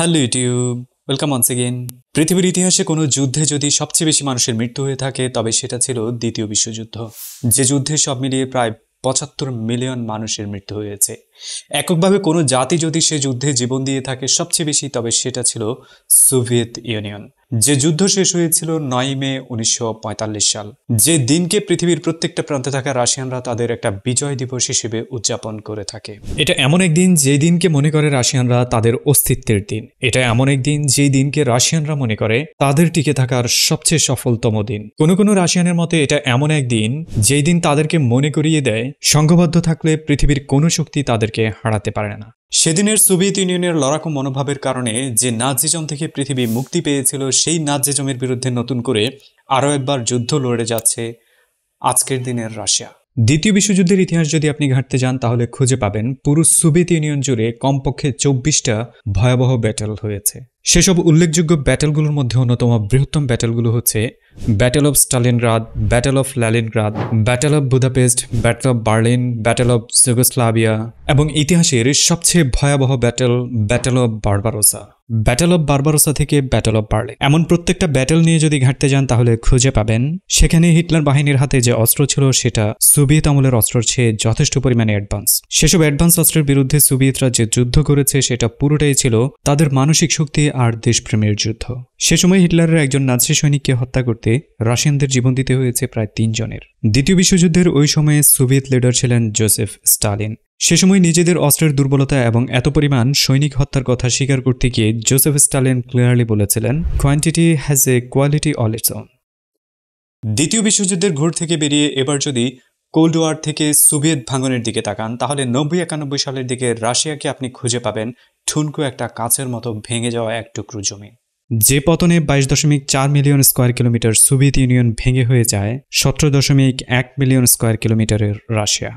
hello YouTube welcome once again পৃথিবীর ইতিহাসে কোনো যুদ্ধে যদি সবচেয়ে বেশি মানুষের মৃত্যু হয়ে থাকে তবে সেটা ছিল দ্বিতীয় বিশ্বযুদ্ধ যে যুদ্ধে সব মিলিয়ে প্রায় পঁচাত্তর মিলিয়ন মানুষের মৃত্যু হয়েছে এককভাবে কোনো জাতি যদি সে যুদ্ধে জীবন দিয়ে থাকে সবচেয়ে বেশি তবে সেটা ছিল সোভিয়েত ইউনিয়ন যে যুদ্ধ শেষ হয়েছিল নয় মে উনিশশো সাল যে দিনকে পৃথিবীর প্রত্যেকটা প্রান্তে থাকা রাশিয়ানরা তাদের একটা বিজয় দিবস হিসেবে উদযাপন করে থাকে এটা এমন একদিন যে দিনকে মনে করে রাশিয়ানরা তাদের অস্তিত্বের দিন এটা এমন একদিন যেই দিনকে রাশিয়ানরা মনে করে তাদের টিকে থাকার সবচেয়ে সফলতম দিন কোনো কোনো রাশিয়ানের মতে এটা এমন একদিন যেই দিন তাদেরকে মনে করিয়ে দেয় সংঘবদ্ধ থাকলে পৃথিবীর কোনো শক্তি তাদেরকে হারাতে পারে না সেদিনের সোভিয়েত ইউনিয়নের লড়াকু মনোভাবের কারণে যে নাজিজম থেকে পৃথিবী মুক্তি পেয়েছিল সেই নাজিজমের বিরুদ্ধে নতুন করে আরও একবার যুদ্ধ লড়ে যাচ্ছে আজকের দিনের রাশিয়া দ্বিতীয় বিশ্বযুদ্ধের ইতিহাস যদি আপনি ঘাটতে যান তাহলে খুঁজে পাবেন পুরো সোভিয়েত ইউনিয়ন জুড়ে কমপক্ষে চব্বিশটা ভয়াবহ ব্যাটল হয়েছে সেসব উল্লেখযোগ্য ব্যাটেলগুলোর মধ্যে অন্যতম বৃহত্তম ব্যাটেলগুলো হচ্ছে battle of Stalingrad battle of Leningrad battle of Budapest battle of Berlin battle of Yugoslavia এবং ইতিহাসের সবচেয়ে ভয়াবহ battle battle of Barbarossa battle of Barbarossa থেকে ব্যাটেল অফ বার্লিন এমন প্রত্যেকটা ব্যাটেল নিয়ে যদি ঘাঁটতে যান তাহলে খুঁজে পাবেন সেখানে হিটলার বাহিনীর হাতে যে অস্ত্র ছিল সেটা সোভিয়েত আমলের অস্ত্রের চেয়ে যথেষ্ট পরিমাণে অ্যাডভান্স সেসব অ্যাডভান্স অস্ত্রের বিরুদ্ধে সোভিয়েতরা যে যুদ্ধ করেছে সেটা পুরোটাই ছিল তাদের মানসিক শক্তি আর দেশপ্রেমের যুদ্ধ সে সময় হিটলারের একজন নাচি সৈনিককে হত্যা করতে রাশিয়ানদের জীবন দিতে হয়েছে প্রায় তিনজনের দ্বিতীয় বিশ্বযুদ্ধের ওই সময়ে সোভিয়েত লিডার ছিলেন জোসেফ স্টালিন সে সময় নিজেদের অস্ত্রের দুর্বলতা এবং এত পরিমাণ সৈনিক হত্যার কথা স্বীকার করতে গিয়ে জোসেফ স্টালিন ক্লিয়ারলি বলেছিলেন quantity has a quality all its own দ্বিতীয় বিশ্বযুদ্ধের ঘোর থেকে বেরিয়ে এবার যদি কোল্ড ওয়ার থেকে সোভিয়েত ভাঙনের দিকে তাকান তাহলে নব্বই একানব্বই সালের দিকে রাশিয়াকে আপনি খুঁজে পাবেন ঠুনকু একটা কাছের মতো ভেঙে যাওয়া এক টুকরো জমি যে পতনে বাইশ দশমিক চার million square kilometre Soviet Union ভেঙে হয়ে যায় সতেরো দশমিক এক মিলিয়ন স্কোয়ার কিলোমিটারের রাশিয়া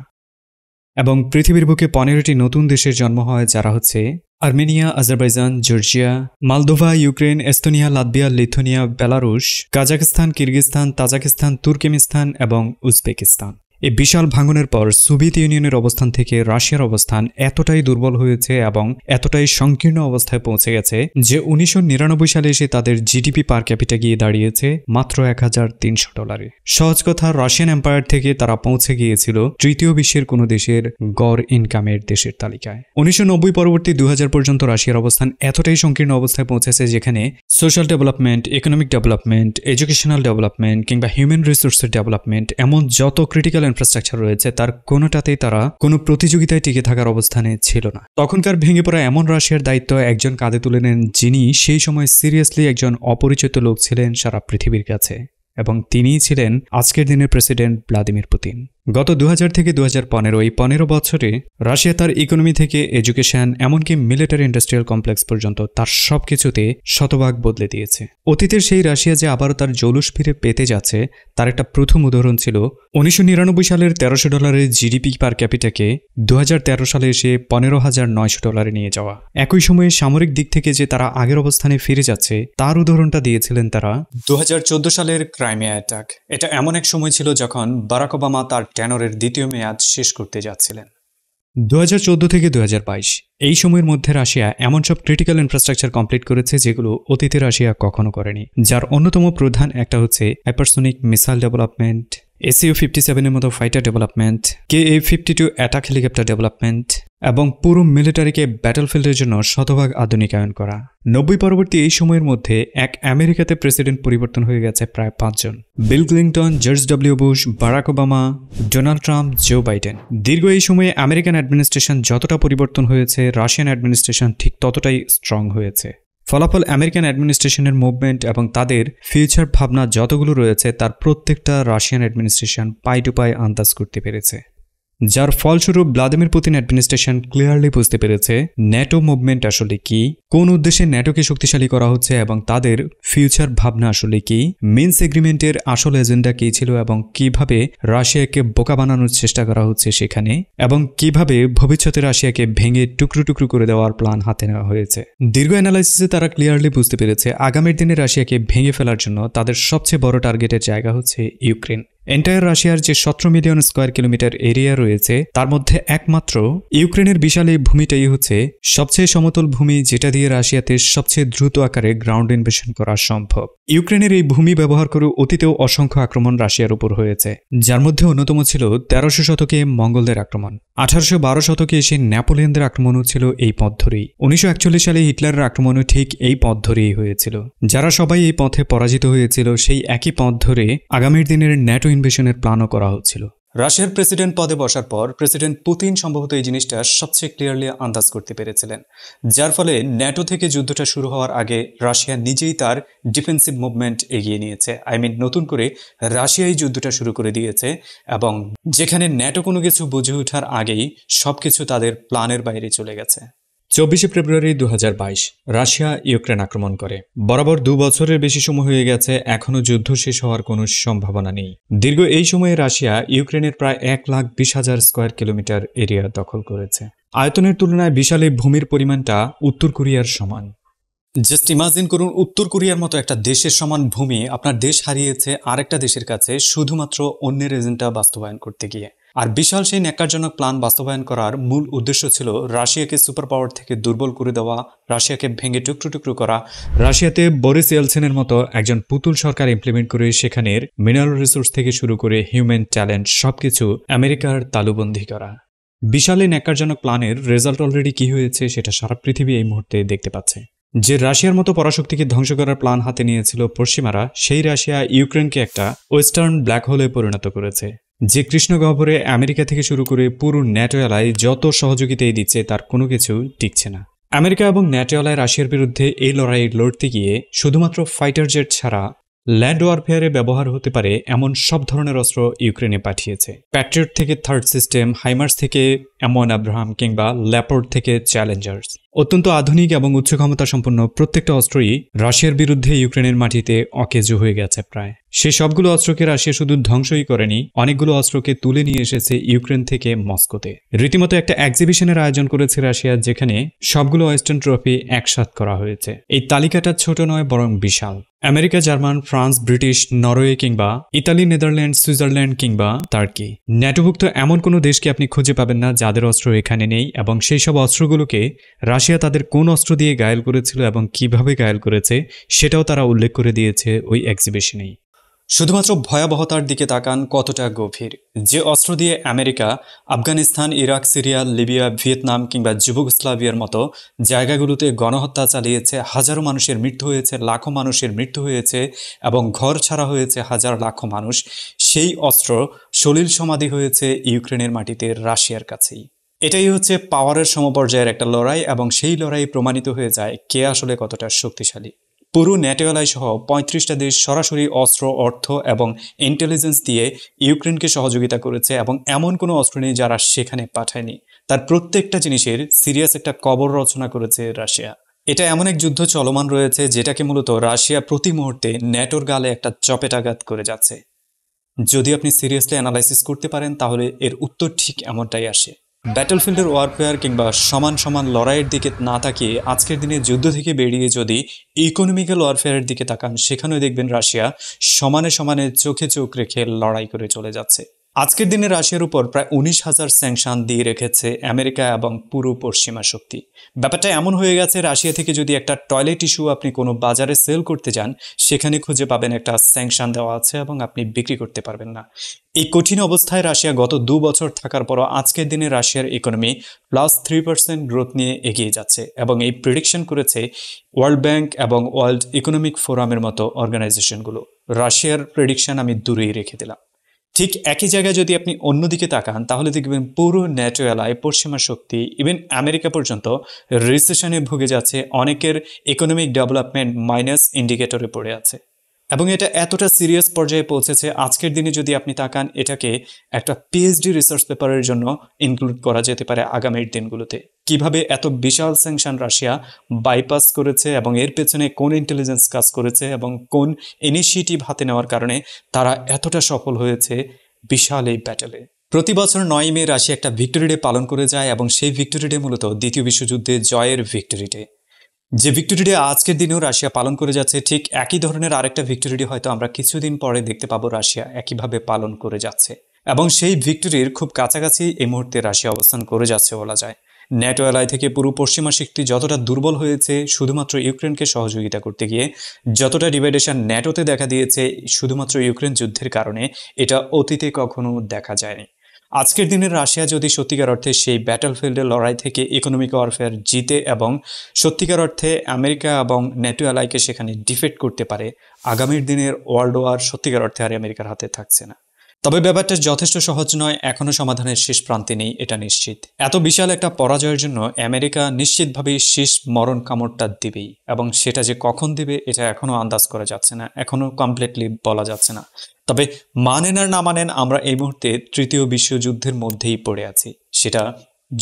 এবং পৃথিবীর বুকে পনেরোটি নতুন দেশের জন্ম হয় যারা হচ্ছে Armenia Azerbaijan Georgia Moldova Ukraine Estonia Latvia Lithuania Belarus Kazakhstan Kyrgyzstan Tajikistan Turkmenistan এবং উজবেকিস্তান এই বিশাল ভাঙনের পর সোভিয়েত ইউনিয়নের অবস্থান থেকে রাশিয়ার অবস্থান এতটাই দুর্বল হয়েছে এবং এতটাই সংকীর্ণ অবস্থায় পৌঁছে গেছে যে উনিশশো সালে এসে তাদের জিডিপি পার ক্যাপিটা গিয়ে দাঁড়িয়েছে মাত্র এক ডলারে সহজ কথা রাশিয়ান এম্পায়ার থেকে তারা পৌঁছে গিয়েছিল তৃতীয় বিশ্বের কোনো দেশের গড় ইনকামের দেশের তালিকায় উনিশশো পরবর্তী দু পর্যন্ত রাশিয়ার অবস্থান এতটাই সংকীর্ণ অবস্থায় পৌঁছেছে যেখানে social development economic development educational development কিংবা হিউম্যান রিসোর্সের ডেভেলপমেন্ট এমন যত ক্রিটিক্যাল ইনফ্রাস্ট্রাকচার রয়েছে তার কোনোটাতেই তারা কোনো প্রতিযোগিতায় টিকে থাকার অবস্থানে ছিল না তখনকার ভেঙে পড়া এমন রাশিয়ার দায়িত্ব একজন কাঁধে তুলে নেন যিনি সেই সময় সিরিয়াসলি একজন অপরিচিত লোক ছিলেন সারা পৃথিবীর কাছে এবং তিনিই ছিলেন আজকের দিনের প্রেসিডেন্ট ভ্লাদিমির পুতিন গত দু থেকে দু হাজার এই পনেরো বছরে রাশিয়া তার ইকোনমি থেকে এডুকেশন এমনকি মিলিটারি ইন্ডাস্ট্রিয়াল কমপ্লেক্স পর্যন্ত তার সব কিছুতে শতভাগ বদলে দিয়েছে অতীতের সেই রাশিয়া যে আবারও তার জলুস ফিরে পেতে যাচ্ছে তার একটা প্রথম উদাহরণ ছিল উনিশশো সালের তেরোশো ডলারের জিডিপি পার ক্যাপিটাকে দু সালে এসে পনেরো হাজার নয়শো ডলারে নিয়ে যাওয়া একই সময়ে সামরিক দিক থেকে যে তারা আগের অবস্থানে ফিরে যাচ্ছে তার উদাহরণটা দিয়েছিলেন তারা দু সালের ক্রাইমিয়া অ্যাটাক এটা এমন এক সময় ছিল যখন বারাক ওবামা তার ট্যানরের দ্বিতীয় মেয়াদ শেষ করতে যাচ্ছিলেন দু থেকে দু এই সময়ের মধ্যে রাশিয়া এমন সব ক্রিটিক্যাল ইনফ্রাস্ট্রাকচার কমপ্লিট করেছে যেগুলো অতীতে রাশিয়া কখনো করেনি যার অন্যতম প্রধান একটা হচ্ছে hypersonic missile development SU fifty সেভেনের মতো fighter development K A fifty two attack helicopter development এবং পুরো মিলিটারিকে ব্যাটল ফিল্ডের জন্য শতভাগ আধুনিকায়ন করা নব্বই পরবর্তী এই সময়ের মধ্যে এক আমেরিকাতে প্রেসিডেন্ট পরিবর্তন হয়ে গেছে প্রায় পাঁচজন Bill Clinton George W Bush Barack Obama Donald Trump Joe Biden দীর্ঘ এই সময়ে আমেরিকান অ্যাডমিনিস্ট্রেশন যতটা পরিবর্তন হয়েছে রাশিয়ান অ্যাডমিনিস্ট্রেশন ঠিক ততটাই স্ট্রং হয়েছে ফলাফল আমেরিকান অ্যাডমিনিস্ট্রেশনের মুভমেন্ট এবং তাদের ফিউচার ভাবনা যতগুলো রয়েছে তার প্রত্যেকটা Russian administration pie to pie আন্দাজ করতে পেরেছে যার ফলস্বরূপ ভ্লাদিমির পুতিন অ্যাডমিনিস্ট্রেশন ক্লিয়ারলি বুঝতে পেরেছে ন্যাটো মুভমেন্ট আসলে কি কোন উদ্দেশ্যে ন্যাটোকে শক্তিশালী করা হচ্ছে এবং তাদের ফিউচার ভাবনা আসলে কি মিন্স এগ্রিমেন্টের আসল এজেন্ডা কী ছিল এবং কিভাবে রাশিয়াকে বোকা বানানোর চেষ্টা করা হচ্ছে সেখানে এবং কিভাবে ভবিষ্যতে রাশিয়াকে ভেঙে টুকরো টুকরো করে দেওয়ার প্ল্যান হাতে নেওয়া হয়েছে দীর্ঘ অ্যানালাইসিসে তারা ক্লিয়ারলি বুঝতে পেরেছে আগামীর দিনে রাশিয়াকে ভেঙে ফেলার জন্য তাদের সবচেয়ে বড় টার্গেটের জায়গা হচ্ছে ইউক্রেন এন্টায়ার রাশিয়ার যে সতেরো মিলিয়ন স্কোয়ার কিলোমিটার এরিয়া রয়েছে তার মধ্যে একমাত্র ইউক্রেনের বিশাল এই ভূমিটাই হচ্ছে সবচেয়ে সমতল ভূমি যেটা দিয়ে রাশিয়াতে সবচেয়ে দ্রুত আকারে গ্রাউন্ড ইনভেশন করা সম্ভব ইউক্রেনের এই ভূমি ব্যবহার করে অতীতেও অসংখ্য আক্রমণ রাশিয়ার উপর হয়েছে যার মধ্যে অন্যতম ছিল তেরোশো শতকে মঙ্গলদের আক্রমণ আঠারোশো বারো শতকে এসে ন্যাপোলিয়ানদের আক্রমণও ছিল এই পথ ধরেই উনিশশো সালে হিটলারের আক্রমণও ঠিক এই পথ ধরেই হয়েছিল যারা সবাই এই পথে পরাজিত হয়েছিল সেই একই পথ ধরে আগামীর দিনের ন্যাটো ইনভেশনের প্ল্যানও করা হচ্ছিল রাশিয়ার প্রেসিডেন্ট পদে বসার পর প্রেসিডেন্ট পুতিন সম্ভবত এই জিনিসটা সবচেয়ে ক্লিয়ারলি আন্দাজ করতে পেরেছিলেন যার ফলে ন্যাটো থেকে যুদ্ধটা শুরু হওয়ার আগে রাশিয়া নিজেই তার ডিফেন্সিভ মুভমেন্ট এগিয়ে নিয়েছে আই মিন নতুন করে রাশিয়াই যুদ্ধটা শুরু করে দিয়েছে এবং যেখানে ন্যাটো কোনো কিছু বুঝে ওঠার আগেই সব কিছু তাদের প্ল্যানের বাইরে চলে গেছে চব্বিশে ফেব্রুয়ারি দু রাশিয়া ইউক্রেন আক্রমণ করে বরাবর দু বছরের বেশি সময় হয়ে গেছে এখনও যুদ্ধ শেষ হওয়ার কোনো সম্ভাবনা নেই দীর্ঘ এই সময়ে রাশিয়া ইউক্রেনের প্রায় এক লাখ বিশ হাজার স্কোয়ার কিলোমিটার এরিয়া দখল করেছে আয়তনের তুলনায় বিশাল এই ভূমির পরিমাণটা উত্তর কোরিয়ার সমান জাস্ট ইমাজিন করুন উত্তর কোরিয়ার মতো একটা দেশের সমান ভূমি আপনার দেশ হারিয়েছে আরেকটা দেশের কাছে শুধুমাত্র অন্যের এজেন্টটা বাস্তবায়ন করতে গিয়ে আর বিশাল সেই ন্যাকারজনক প্ল্যান বাস্তবায়ন করার মূল উদ্দেশ্য ছিল রাশিয়াকে সুপার পাওয়ার থেকে দুর্বল করে দেওয়া রাশিয়াকে ভেঙে টুকরো টুকরো করা রাশিয়াতে বরিস এলসেনের মতো একজন পুতুল সরকার ইমপ্লিমেন্ট করে সেখানের মিনারেল রিসোর্স থেকে শুরু করে হিউম্যান ট্যালেন্ট সবকিছু আমেরিকার তালুবন্দি করা বিশাল এই ন্যাক্কারজনক প্ল্যানের রেজাল্ট অলরেডি কী হয়েছে সেটা সারা পৃথিবী এই মুহূর্তে দেখতে পাচ্ছে যে রাশিয়ার মতো পরাশক্তিকে ধ্বংস করার প্ল্যান হাতে নিয়েছিল পশ্চিমারা সেই রাশিয়া ইউক্রেনকে একটা ওয়েস্টার্ন ব্ল্যাক হোলে পরিণত করেছে যে কৃষ্ণ গহ্বরে আমেরিকা থেকে শুরু করে পুরো ন্যাটোয়ালায় যত সহযোগিতাই দিচ্ছে তার কোনো কিছু টিকছে না আমেরিকা এবং ন্যাটোয়ালায় রাশিয়ার বিরুদ্ধে এই লড়াই লড়তে গিয়ে শুধুমাত্র ফাইটার জেট ছাড়া ল্যান্ড ওয়ারফেয়ারে ব্যবহার হতে পারে এমন সব ধরনের অস্ত্র ইউক্রেনে পাঠিয়েছে প্যাট্রিয়ট থেকে থার্ড সিস্টেম হাইমার্স থেকে এমন আব্রাহাম কিংবা ল্যাপোর্ড থেকে চ্যালেঞ্জার্স অত্যন্ত আধুনিক এবং উচ্চ ক্ষমতা সম্পন্ন প্রত্যেকটা অস্ত্রই রাশিয়ার বিরুদ্ধে ইউক্রেনের মাটিতে অকেজ হয়ে গেছে প্রায় সে সবগুলো অস্ত্রকে রাশিয়া শুধু ধ্বংসই করেনি অনেকগুলো অস্ত্রকে তুলে নিয়ে এসেছে ইউক্রেন থেকে মস্কোতে রীতিমতো একটা এক্সিবিশনের আয়োজন করেছে রাশিয়া যেখানে সবগুলো ওয়েস্টার্ন ট্রফি একসাথ করা হয়েছে এই তালিকাটা ছোট নয় বরং বিশাল America German France British Norway কিংবা ইতালি নেদারল্যান্ড সুইজারল্যান্ড কিংবা তার্কি ন্যাটোভুক্ত এমন কোনো দেশকে আপনি খুঁজে পাবেন না যাদের অস্ত্র এখানে নেই এবং সেই সব অস্ত্রগুলোকে রাশিয়া তাদের কোন অস্ত্র দিয়ে গায়েল করেছিল এবং কিভাবে গায়েল করেছে সেটাও তারা উল্লেখ করে দিয়েছে ওই এক্সিবিশনেই শুধুমাত্র ভয়াবহতার দিকে তাকান কতটা গভীর যে অস্ত্র দিয়ে America Afghanistan Iraq Syria Libya Vietnam কিংবা যুবগোস্লাভিয়ার মতো জায়গাগুলোতে গণহত্যা চালিয়েছে হাজারো মানুষের মৃত্যু হয়েছে লাখো মানুষের মৃত্যু হয়েছে এবং ঘর ছাড়া হয়েছে হাজার লাখো মানুষ সেই অস্ত্র সলিল সমাধি হয়েছে ইউক্রেনের মাটিতে রাশিয়ার কাছেই এটাই হচ্ছে পাওয়ারের সমপর্যায়ের একটা লড়াই এবং সেই লড়াই প্রমাণিত হয়ে যায় কে আসলে কতটা শক্তিশালী পুরো ন্যাটোয়ালায় সহ পঁয়ত্রিশটা দেশ সরাসরি অস্ত্র অর্থ এবং ইন্টেলিজেন্স দিয়ে ইউক্রেনকে সহযোগিতা করেছে এবং এমন কোনো অস্ত্র নেই যারা সেখানে পাঠায়নি তার প্রত্যেকটা জিনিসের সিরিয়াস একটা কবর রচনা করেছে রাশিয়া এটা এমন এক যুদ্ধ চলমান রয়েছে যেটাকে মূলত রাশিয়া প্রতি মুহূর্তে ন্যাটোর গালে একটা চপেটাঘাত করে যাচ্ছে যদি আপনি সিরিয়াসলি অ্যানালাইসিস করতে পারেন তাহলে এর উত্তর ঠিক এমনটাই আসে ব্যাটলফিল্ডের ওয়ারফেয়ার কিংবা সমান সমান লড়াইয়ের দিকে না তাকিয়ে আজকের দিনে যুদ্ধ থেকে বেরিয়ে যদি ইকোনমিক্যাল ওয়ারফেয়ারের দিকে তাকান সেখানেও দেখবেন রাশিয়া সমানে সমানে চোখে চোখ রেখে লড়াই করে চলে যাচ্ছে আজকের দিনে রাশিয়ার উপর প্রায় উনিশ হাজার স্যাংশন দিয়ে রেখেছে আমেরিকা এবং পুরো পশ্চিমা শক্তি ব্যাপারটা এমন হয়ে গেছে রাশিয়া থেকে যদি একটা টয়লেট ইস্যু আপনি কোনো বাজারে সেল করতে যান সেখানে খুঁজে পাবেন একটা স্যাংশন দেওয়া আছে এবং আপনি বিক্রি করতে পারবেন না এই কঠিন অবস্থায় রাশিয়া গত দু বছর থাকার পরও আজকের দিনে রাশিয়ার economy plus three percent growth নিয়ে এগিয়ে যাচ্ছে এবং এই প্রিডিকশন করেছে ওয়ার্ল্ড ব্যাংক এবং ওয়ার্ল্ড ইকোনমিক ফোরামের মতো অর্গানাইজেশনগুলো রাশিয়ার প্রেডিকশন আমি দূরেই রেখে দিলাম ঠিক একই জায়গায় যদি আপনি অন্যদিকে তাকান তাহলে দেখবেন পুরো ন্যাটো এলায় পশ্চিমা শক্তি ইভেন আমেরিকা পর্যন্ত রিসেশনে ভুগে যাচ্ছে অনেকের ইকোনমিক ডেভেলপমেন্ট মাইনাস ইন্ডিকেটরে পড়ে আছে এবং এটা এতটা সিরিয়াস পর্যায়ে পৌঁছেছে আজকের দিনে যদি আপনি তাকান এটাকে একটা পিএইচডি রিসার্চ পেপারের জন্য ইনক্লুড করা যেতে পারে আগামীর দিনগুলোতে কিভাবে এত বিশাল স্যাংশন রাশিয়া বাইপাস করেছে এবং এর পেছনে কোন ইন্টেলিজেন্স কাজ করেছে এবং কোন ইনিশিয়েটিভ হাতে নেওয়ার কারণে তারা এতটা সফল হয়েছে বিশাল এই ব্যাটেলে প্রতি বছর নয় মে রাশিয়া একটা ভিক্টরি ডে পালন করে যায় এবং সেই ভিক্টরি ডে মূলত দ্বিতীয় বিশ্বযুদ্ধে জয়ের ভিক্টরি ডে যে ভিক্টরি ডে আজকের দিনেও রাশিয়া পালন করে যাচ্ছে ঠিক একই ধরনের আরেকটা ভিক্টরি ডে হয়তো আমরা কিছুদিন পরে দেখতে পাবো রাশিয়া একইভাবে পালন করে যাচ্ছে এবং সেই ভিক্টরির খুব কাছাকাছি এই মুহূর্তে রাশিয়া অবস্থান করে যাচ্ছে বলা যায় ন্যাটো এলাই থেকে পুরো পশ্চিমা শক্তি যতটা দুর্বল হয়েছে শুধুমাত্র ইউক্রেনকে সহযোগিতা করতে গিয়ে যতটা ডিভাইডেশন ন্যাটোতে দেখা দিয়েছে শুধুমাত্র ইউক্রেন যুদ্ধের কারণে এটা অতীতে কখনো দেখা যায়নি আজকের দিনে রাশিয়া যদি সত্যিকার অর্থে সেই ব্যাটলফিল্ডে লড়াই থেকে ইকোনমিক ওয়ারফেয়ার জিতে এবং সত্যিকার অর্থে আমেরিকা এবং ন্যাটো এলাইকে সেখানে ডিফেক্ট করতে পারে আগামীর দিনের ওয়ার্ল্ড ওয়ার সত্যিকার অর্থে আর আমেরিকার হাতে থাকছে না তবে ব্যাপারটা যথেষ্ট সহজ নয় এখনও সমাধানের শেষ প্রান্তে নেই এটা নিশ্চিত এত বিশাল একটা পরাজয়ের জন্য আমেরিকা নিশ্চিতভাবেই শেষ মরণ কামড়টা দিবেই এবং সেটা যে কখন দিবে এটা এখনও আন্দাজ করা যাচ্ছে না এখনও কমপ্লিটলি বলা যাচ্ছে না তবে মানেন আর না মানেন আমরা এই মুহূর্তে তৃতীয় বিশ্বযুদ্ধের মধ্যেই পড়ে আছি সেটা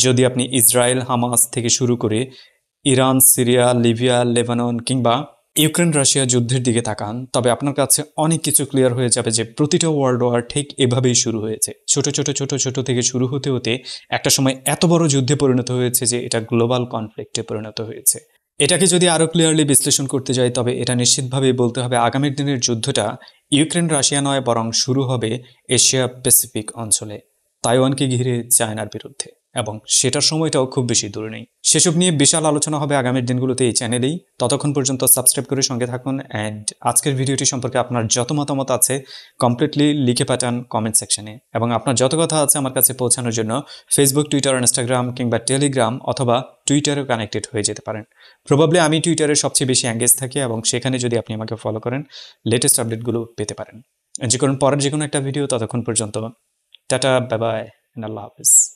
যদি আপনি ইসরায়েল হামাস থেকে শুরু করে ইরান সিরিয়া লিবিয়া লেবানন কিংবা ইউক্রেন রাশিয়া যুদ্ধের দিকে তাকান তবে আপনার কাছে অনেক কিছু ক্লিয়ার হয়ে যাবে যে প্রতিটা ওয়ার্ল্ড ওয়ার ঠিক এভাবেই শুরু হয়েছে ছোট ছোট ছোট ছোট থেকে শুরু হতে হতে একটা সময় এত বড় যুদ্ধে পরিণত হয়েছে যে এটা গ্লোবাল কনফ্লিক্টে পরিণত হয়েছে এটাকে যদি আরও ক্লিয়ারলি বিশ্লেষণ করতে যাই তবে এটা নিশ্চিতভাবেই বলতে হবে আগামীর দিনের যুদ্ধটা ইউক্রেন রাশিয়া নয় বরং শুরু হবে এশিয়া প্যাসিফিক অঞ্চলে তাইওয়ানকে ঘিরে চায়নার বিরুদ্ধে এবং সেটার সময়টাও খুব বেশি দূরে নেই সেসব নিয়ে বিশাল আলোচনা হবে আগামীর দিনগুলোতে এই চ্যানেলেই ততক্ষণ পর্যন্ত সাবস্ক্রাইব করে সঙ্গে থাকুন অ্যান্ড আজকের ভিডিওটি সম্পর্কে আপনার যত মতামত আছে কমপ্লিটলি লিখে পাঠান কমেন্ট সেকশনে এবং আপনার যত কথা আছে আমার কাছে পৌঁছানোর জন্য ফেসবুক টুইটার ইনস্টাগ্রাম কিংবা টেলিগ্রাম অথবা টুইটারও কানেক্টেড হয়ে যেতে পারেন প্রবাবলি আমি টুইটারে সবচেয়ে বেশি অ্যাঙ্গেজ থাকি এবং সেখানে যদি আপনি আমাকে ফলো করেন লেটেস্ট আপডেটগুলো পেতে পারেন যে কারণ পরের যে কোনো একটা ভিডিও ততক্ষণ পর্যন্ত টাটা বাবাই আল্লাহ হাফিজ